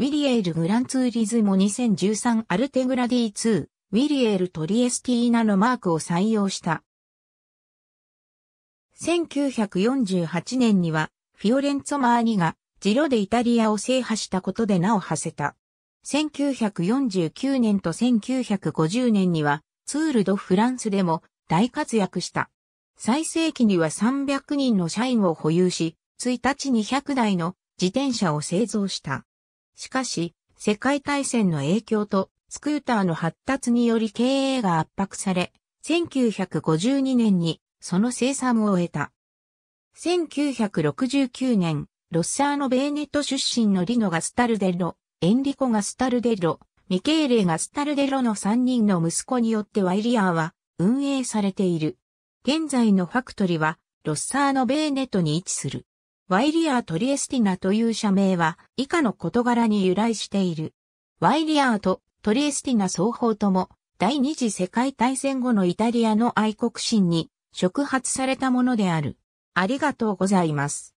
ウィリエール・グランツーリズモ2013アルテグラ d 2、ウィリエール・トリエスティーナのマークを採用した。1948年には、フィオレンツォ・マーニが、ジロでイタリアを制覇したことで名を馳せた。1949年と1950年には、ツール・ド・フランスでも大活躍した。最盛期には300人の社員を保有し、1日2 0 0台の自転車を製造した。しかし、世界大戦の影響とスクーターの発達により経営が圧迫され、1952年にその生産を終えた。1969年、ロッサーノ・ベーネット出身のリノ・ガスタルデロ、エンリコ・ガスタルデロ、ミケーレ・ガスタルデロの3人の息子によってワイリアーは運営されている。現在のファクトリは、ロッサーノ・ベーネットに位置する。ワイリアー・トリエスティナという社名は以下の事柄に由来している。ワイリアーとトリエスティナ双方とも第二次世界大戦後のイタリアの愛国心に触発されたものである。ありがとうございます。